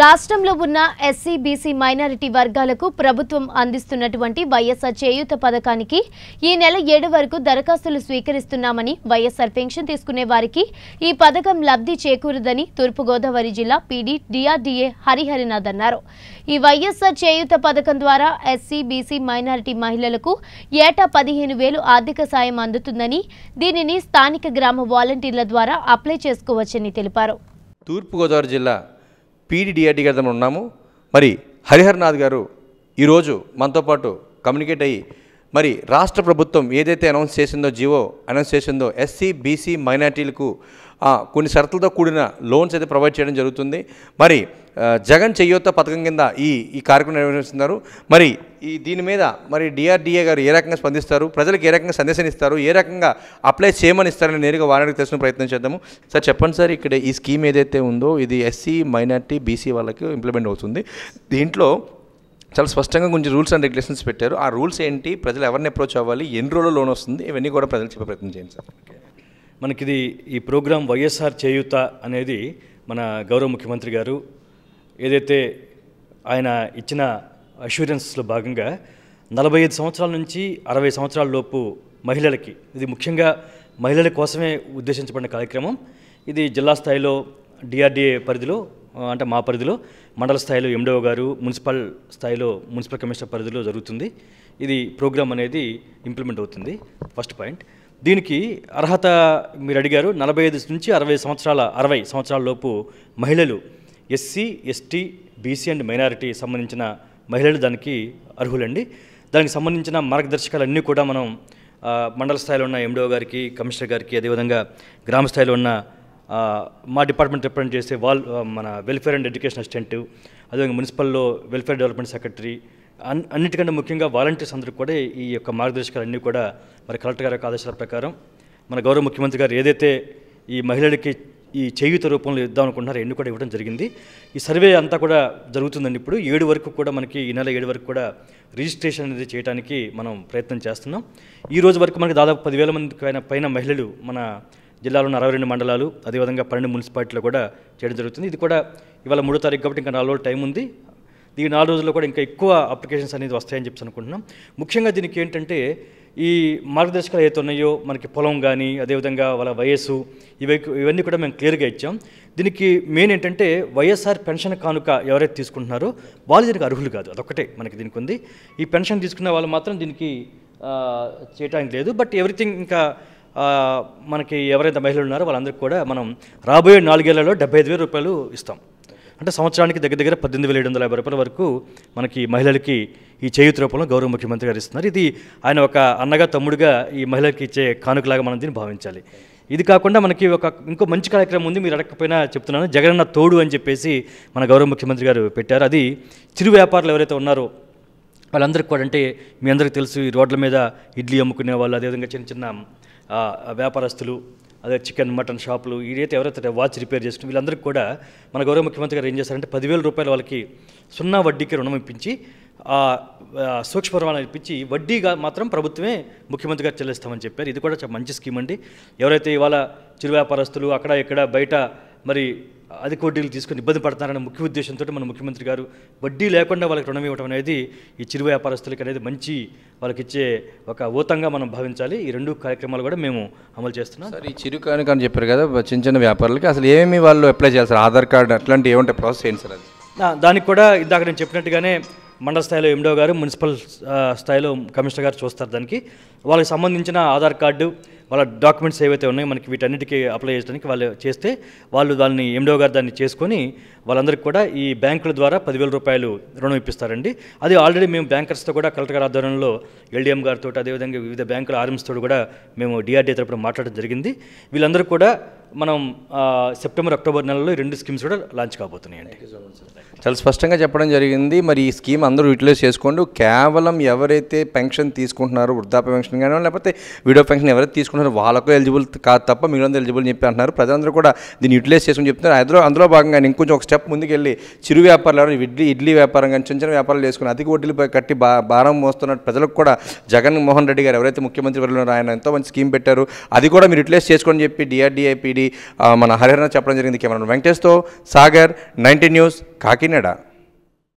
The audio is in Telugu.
రాష్ట్రంలో ఉన్న ఎస్సీ బీసీ మైనారిటీ వర్గాలకు ప్రభుత్వం అందిస్తున్నటువంటి వైఎస్ఆర్ చేయూత పథకానికి ఈ నెల ఏడు వరకు దరఖాస్తులు స్వీకరిస్తున్నామని వైఎస్ఆర్ పెన్షన్ తీసుకునే వారికి ఈ పథకం లబ్ధి చేకూరదని తూర్పుగోదావరి జిల్లా పీడీ డిఆర్డీఏ హరిహరినాథ్ అన్నారు ఈ వైఎస్ఆర్ చేయూత పథకం ద్వారా ఎస్సీ బీసీ మైనారిటీ మహిళలకు ఏటా పదిహేను వేలు ఆర్థిక సాయం అందుతుందని దీనిని స్థానిక గ్రామ వాలంటీర్ల ద్వారా అప్లై చేసుకోవచ్చని తెలిపారు తూర్పుగోదావరి జిల్లా పీడీడీఆర్డీ దగ్గర ఉన్నాము మరి హరిహర్నాథ్ గారు ఈరోజు మనతో పాటు కమ్యూనికేట్ అయ్యి మరి రాష్ట్ర ప్రభుత్వం ఏదైతే అనౌన్స్ చేసిందో జివో అనౌన్స్ చేసిందో ఎస్సీ బీసీ మైనార్టీలకు కొన్ని షరతులతో కూడిన లోన్స్ అయితే ప్రొవైడ్ చేయడం జరుగుతుంది మరి జగన్ చెయ్యొత్త పథకం కింద ఈ ఈ కార్యక్రమం నిర్వహిస్తున్నారు మరి ఈ దీని మీద మరి డిఆర్డిఏ గారు ఏ రకంగా స్పందిస్తారు ప్రజలకు ఏ రకంగా సందేశం ఇస్తారు ఏ రకంగా అప్లై చేయమని ఇస్తారని నేరుగా వారానికి తెలుసుకునే ప్రయత్నం చేద్దాము సార్ చెప్పండి సార్ ఇక్కడ ఈ స్కీమ్ ఏదైతే ఉందో ఇది ఎస్సీ మైనార్టీ బీసీ వాళ్ళకి ఇంప్లిమెంట్ అవుతుంది దీంట్లో చాలా స్పష్టంగా కొంచెం రూల్స్ అండ్ రెగ్యులేషన్స్ పెట్టారు ఆ రూల్స్ ఏంటి ప్రజలు ఎవరిని అప్రోచ్ అవ్వాలి ఎన్ని రోజుల్లో లోన్ వస్తుంది ఇవన్నీ కూడా ప్రజలు చెప్పే ప్రయత్నం చేయండి సార్ మనకిది ఈ ప్రోగ్రాం వైఎస్ఆర్ చేయుత అనేది మన గౌరవ ముఖ్యమంత్రి గారు ఏదైతే ఆయన ఇచ్చిన అష్యూరెన్స్లో భాగంగా నలభై ఐదు సంవత్సరాల నుంచి అరవై సంవత్సరాల లోపు మహిళలకి ఇది ముఖ్యంగా మహిళల కోసమే ఉద్దేశించబడిన కార్యక్రమం ఇది జిల్లా స్థాయిలో డిఆర్డీఏ పరిధిలో అంటే మా పరిధిలో మండల స్థాయిలో ఎండవ గారు మున్సిపల్ స్థాయిలో మున్సిపల్ కమిషనర్ పరిధిలో జరుగుతుంది ఇది ప్రోగ్రామ్ అనేది ఇంప్లిమెంట్ అవుతుంది ఫస్ట్ పాయింట్ దీనికి అర్హత మీరు అడిగారు నలభై ఐదు నుంచి అరవై సంవత్సరాల అరవై సంవత్సరాల లోపు మహిళలు SC ST BC and minority సంబంధించిన మహిళలు దానికి అర్హులండి దానికి సంబంధించిన మార్గదర్శకాలు అన్నీ కూడా మనం మండల స్థాయిలో ఉన్న ఎండో గారికి కమిషనర్ గారికి అదేవిధంగా గ్రామ స్థాయిలో ఉన్న మా డిపార్ట్మెంట్ రిప్రజెంట్ చేసే వాల్ మన వెల్ఫేర్ అండ్ ఎడ్యుకేషన్ అసిస్టెంట్ అదేవిధంగా మున్సిపల్లో వెల్ఫేర్ డెవలప్మెంట్ సెక్రటరీ అన్ అన్నిటికంటే ముఖ్యంగా వాలంటీర్స్ అందరూ కూడా ఈ యొక్క మార్గదర్శకాలు అన్నీ కూడా మరి కలెక్టర్ గారి యొక్క ఆదేశాల ప్రకారం మన గౌరవ ముఖ్యమంత్రి గారు ఏదైతే ఈ మహిళలకి ఈ చేయూత రూపంలో ఇద్దాం అనుకుంటున్నారు ఎన్ని కూడా ఇవ్వడం జరిగింది ఈ సర్వే అంతా కూడా జరుగుతుందండి ఇప్పుడు ఏడు వరకు కూడా మనకి ఈ నెల ఏడు వరకు కూడా రిజిస్ట్రేషన్ అనేది చేయడానికి మనం ప్రయత్నం చేస్తున్నాం ఈ రోజు వరకు మనకి దాదాపు పదివేల మందికి పైన మహిళలు మన జిల్లాలో అరవై రెండు మండలాలు అదేవిధంగా పన్నెండు మున్సిపాలిటీలో కూడా చేయడం జరుగుతుంది ఇది కూడా ఇవాళ మూడో తారీఖు కాబట్టి ఇంకా నాలుగు రోజులు టైం ఉంది దీని నాలుగు రోజుల్లో కూడా ఇంకా ఎక్కువ అప్లికేషన్స్ అనేది వస్తాయని చెప్పి అనుకుంటున్నాం ముఖ్యంగా దీనికి ఏంటంటే ఈ మార్గదర్శకాలు ఏదైతే ఉన్నాయో మనకి పొలం కానీ అదేవిధంగా వాళ్ళ వయస్సు ఇవి ఇవన్నీ కూడా మేము క్లియర్గా ఇచ్చాం దీనికి మెయిన్ ఏంటంటే వైఎస్ఆర్ పెన్షన్ కానుక ఎవరైతే తీసుకుంటున్నారో వాళ్ళు దీనికి అర్హులు కాదు అదొకటే మనకి దీనికి ఉంది ఈ పెన్షన్ తీసుకున్న వాళ్ళు మాత్రం దీనికి చేయడానికి లేదు బట్ ఎవ్రీథింగ్ ఇంకా మనకి ఎవరైతే మహిళలు ఉన్నారో వాళ్ళందరికీ కూడా మనం రాబోయే నాలుగేళ్లలో డెబ్బై ఐదు వేల రూపాయలు ఇస్తాం అంటే సంవత్సరానికి దగ్గర దగ్గర పద్దెనిమిది వేల ఏడు వందల యాభై రూపాయల వరకు మనకి మహిళలకి ఈ చేయుత రూపంలో గౌరవ ముఖ్యమంత్రి గారు ఇస్తున్నారు ఇది ఆయన ఒక అన్నగా తమ్ముడుగా ఈ మహిళలకి ఇచ్చే కానుకలాగా మనం దీన్ని భావించాలి ఇది కాకుండా మనకి ఒక ఇంకో మంచి కార్యక్రమం ఉంది మీరు అడగకపోయినా చెప్తున్నాను జగనన్న తోడు అని చెప్పేసి మన గౌరవ ముఖ్యమంత్రి గారు పెట్టారు అది చిరు వ్యాపారులు ఎవరైతే ఉన్నారో వాళ్ళందరికీ కూడా అంటే మీ అందరికీ తెలుసు ఈ రోడ్ల మీద ఇడ్లీ అమ్ముకునే వాళ్ళు అదేవిధంగా చిన్న చిన్న వ్యాపారస్తులు అదే చికెన్ మటన్ షాపులు ఏదైతే ఎవరైతే వాచ్ రిపేర్ చేస్తున్న వీళ్ళందరికీ కూడా మన గౌరవ ముఖ్యమంత్రి గారు ఏం చేస్తారంటే పదివేల రూపాయలు వాళ్ళకి సున్నా వడ్డీకి రుణం ఇప్పించి సూక్ష్మ రుణాలు ఇప్పించి వడ్డీగా మాత్రం ప్రభుత్వమే ముఖ్యమంత్రి గారు చెల్లిస్తామని చెప్పారు ఇది కూడా మంచి స్కీమ్ అండి ఎవరైతే ఇవాళ చిరు వ్యాపారస్తులు అక్కడ ఇక్కడ బయట మరి అధిక వడ్డీలు తీసుకుని ఇబ్బంది పడతారనే ముఖ్య ఉద్దేశంతో మన ముఖ్యమంత్రి గారు వడ్డీ లేకుండా వాళ్ళకి రుణం ఇవ్వడం అనేది ఈ చిరు వ్యాపారస్తులకి అనేది మంచి వాళ్ళకి ఇచ్చే ఒక ఊతంగా మనం భావించాలి ఈ రెండు కార్యక్రమాలు కూడా మేము అమలు చేస్తున్నాం సార్ ఈ చిరు కానీ కానీ చెప్పారు కదా చిన్న చిన్న వ్యాపారులకి అసలు ఏమి వాళ్ళు అప్లై చేస్తారు ఆధార్ కార్డు అట్లాంటి ఏమంటే ప్రాసెస్ ఏంటి సార్ అది దానికి కూడా ఇందాక నేను చెప్పినట్టుగానే మండల స్థాయిలో ఎండో గారు మున్సిపల్ స్థాయిలో కమిషనర్ గారు చూస్తారు దానికి వాళ్ళకి సంబంధించిన ఆధార్ కార్డు వాళ్ళ డాక్యుమెంట్స్ ఏవైతే ఉన్నాయో మనకి వీటన్నిటికీ అప్లై చేయడానికి వాళ్ళు చేస్తే వాళ్ళు దాన్ని ఎండో గారు దాన్ని చేసుకొని వాళ్ళందరికీ కూడా ఈ బ్యాంకుల ద్వారా పదివేల రూపాయలు రుణం ఇప్పిస్తారండి అది ఆల్రెడీ మేము బ్యాంకర్స్తో కూడా కలెక్టర్ గారి ఆధ్వర్యంలో ఎల్డీఎం గారితో అదేవిధంగా వివిధ బ్యాంకుల ఆర్ఎంస్తో కూడా మేము డిఆర్డీ తరపున మాట్లాడడం జరిగింది వీళ్ళందరూ కూడా మనం సెప్టెంబర్ అక్టోబర్ నెలలో రెండు స్కీమ్స్ కూడా లాంచ్ కాబోతున్నాయండి చాలా స్పష్టంగా చెప్పడం జరిగింది మరి ఈ స్కీమ్ అందరూ యూటిలైజ్ చేసుకోండి కేవలం ఎవరైతే పెన్షన్ తీసుకుంటున్నారో వృద్ధాప్య పెన్షన్ కానీ లేకపోతే విడో పెన్షన్ ఎవరైతే తీసుకుంటున్నారో వాళ్ళకు ఎలిజిబుల్ కాదు తప్ప మిగిలిన ఎలిజిబుల్ చెప్పి అంటున్నారు ప్రజలందరూ కూడా దీన్ని యూటిలైజ్ చేసుకుని చెప్తున్నారు అందులో అందులో భాగంగా ఇంకొంచెం ఒక స్టెప్ ముందుకు వెళ్ళి చిరు వ్యాపారాలు ఇడ్లీ ఇడ్లీ వ్యాపారం కానీ చిన్న చిన్న వ్యాపారాలు చేసుకుని అధిక వడ్డీలు కట్టి బా భారం మోస్తున్న ప్రజలకు కూడా జగన్మోహన్ రెడ్డి గారు ఎవరైతే ముఖ్యమంత్రి వర్గంలో ఆయన ఎంతో మంచి స్కీమ్ పెట్టారు అది కూడా మీరు యూటిలైజ్ చేసుకోని చెప్పి డిఆర్డీఐపీడీ మన హరిహరణ చెప్పడం జరిగింది కెమెరా వెంకటేష్తో సాగర్ నైన్టీ న్యూస్ కాకినాడ